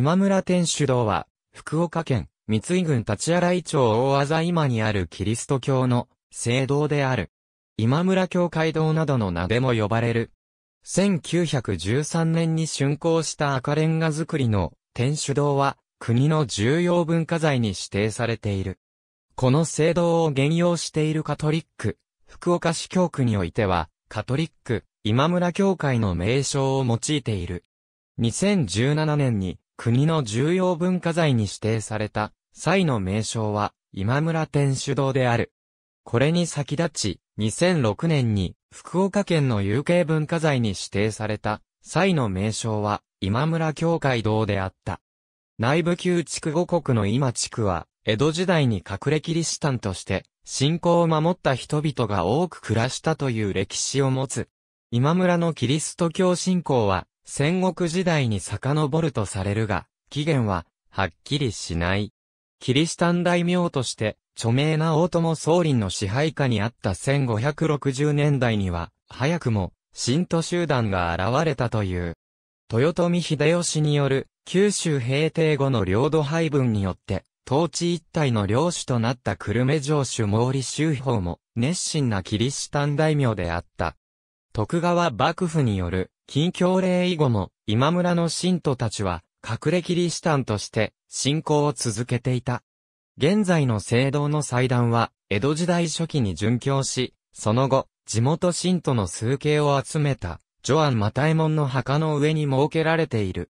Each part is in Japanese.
今村天主堂は、福岡県、三井郡立荒井町大字今にあるキリスト教の聖堂である。今村教会堂などの名でも呼ばれる。1913年に竣工した赤レンガ造りの天主堂は国の重要文化財に指定されている。この聖堂を現用しているカトリック、福岡市教区においては、カトリック、今村教会の名称を用いている。2017年に国の重要文化財に指定された祭の名称は今村天主堂である。これに先立ち、2006年に福岡県の有形文化財に指定された祭の名称は今村教会堂であった。内部旧地区五国の今地区は、江戸時代に隠れキリシタンとして、信仰を守った人々が多く暮らしたという歴史を持つ。今村のキリスト教信仰は、戦国時代に遡るとされるが、起源は、はっきりしない。キリシタン大名として、著名な大友宗林の支配下にあった1560年代には、早くも、新都集団が現れたという。豊臣秀吉による、九州平定後の領土配分によって、統治一体の領主となった久留米城主毛利周法も、熱心なキリシタン大名であった。徳川幕府による近教令以後も、今村の信徒たちは、隠れキリシタンとして、信仰を続けていた。現在の聖堂の祭壇は、江戸時代初期に殉教し、その後、地元信徒の数形を集めた、ジョアン・マタエモンの墓の上に設けられている。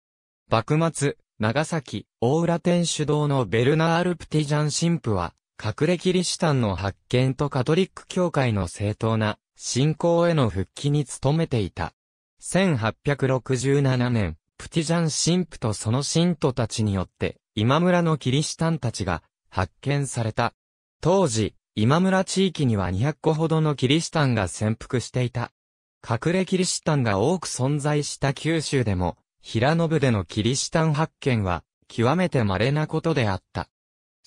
幕末、長崎、大浦天主堂のベルナール・プティジャン神父は、隠れキリシタンの発見とカトリック教会の正当な信仰への復帰に努めていた。1867年、プティジャン神父とその信徒たちによって、今村のキリシタンたちが発見された。当時、今村地域には200個ほどのキリシタンが潜伏していた。隠れキリシタンが多く存在した九州でも、平野部でのキリシタン発見は、極めて稀なことであった。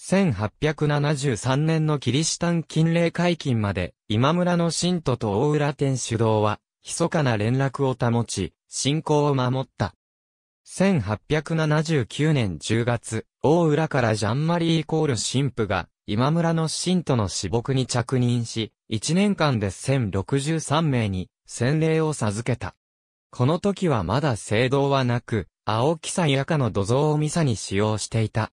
1873年のキリシタン禁令解禁まで、今村の信徒と大浦天主堂は、密かな連絡を保ち、信仰を守った。1879年10月、大浦からジャンマリーイコール神父が、今村の信徒の死牧に着任し、1年間で1063名に洗礼を授けた。この時はまだ聖堂はなく、青木さんやかの土蔵をミサに使用していた。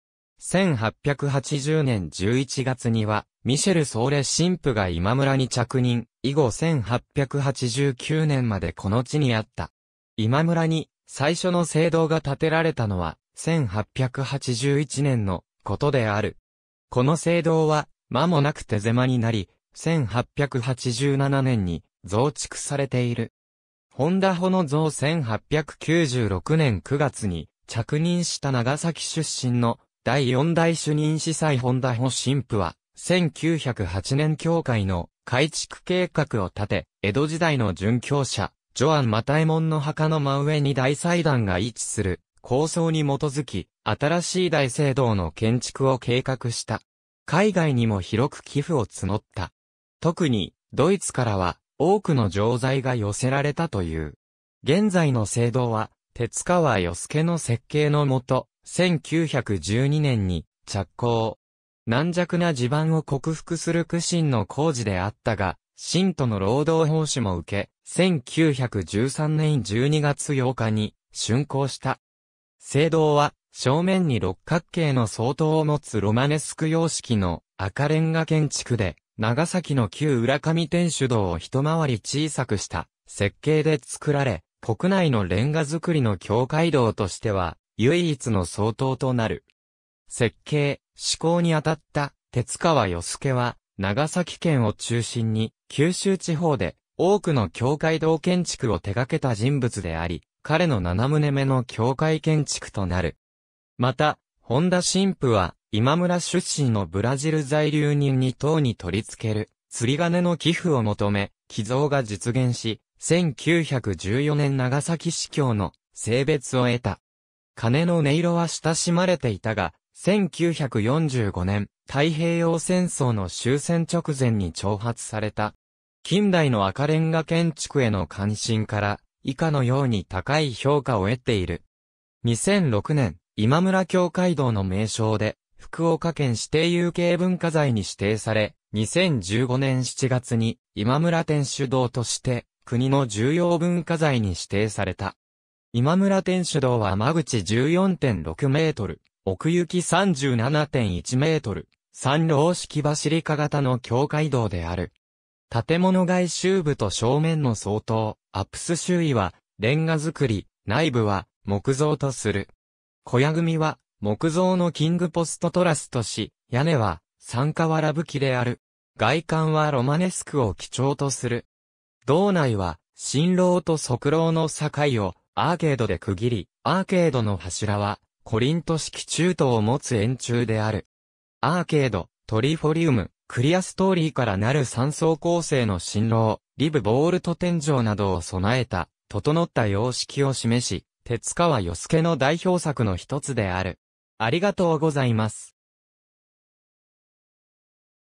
1880年11月には、ミシェル・ソーレ神父が今村に着任、以後1889年までこの地にあった。今村に最初の聖堂が建てられたのは1881年のことである。この聖堂は間もなく手狭になり、1887年に増築されている。ホンダホの像1896年9月に着任した長崎出身の第四代主任司祭ホンダホ神父は1908年教会の改築計画を立て、江戸時代の殉教者、ジョアン・マタエモンの墓の真上に大祭壇が位置する構想に基づき、新しい大聖堂の建築を計画した。海外にも広く寄付を募った。特に、ドイツからは、多くの錠剤が寄せられたという。現在の聖堂は、鉄川与助の設計のもと、1912年に着工。軟弱な地盤を克服する苦心の工事であったが、信徒の労働奉仕も受け、1913年12月8日に竣工した。聖堂は、正面に六角形の相当を持つロマネスク様式の赤レンガ建築で、長崎の旧浦上天主堂を一回り小さくした設計で作られ、国内のレンガ造りの教会堂としては、唯一の相当となる。設計、施行にあたった鉄川義助は、長崎県を中心に、九州地方で多くの教会堂建築を手掛けた人物であり、彼の七棟目の教会建築となる。また、本田神父は、今村出身のブラジル在留人に等に取り付ける、釣り金の寄付を求め、寄贈が実現し、1914年長崎市教の性別を得た。金の音色は親しまれていたが、1945年、太平洋戦争の終戦直前に挑発された。近代の赤レンガ建築への関心から、以下のように高い評価を得ている。2006年、今村教会堂の名称で、福岡県指定有形文化財に指定され、2015年7月に今村天主堂として国の重要文化財に指定された。今村天主堂は間口14.6メートル、奥行き37.1メートル、三郎式バシリカ型の境界道である。建物外周部と正面の相当、アップス周囲は、レンガ造り、内部は、木造とする。小屋組は、木造のキングポストトラスとし、屋根は、三瓦吹きである。外観はロマネスクを基調とする。道内は、新郎と側廊の境をアーケードで区切り、アーケードの柱はコリント式中途を持つ円柱である。アーケード、トリフォリウム、クリアストーリーからなる3層構成の新郎、リブボールト天井などを備えた、整った様式を示し、鉄川よすけの代表作の一つである。ありがとうございます。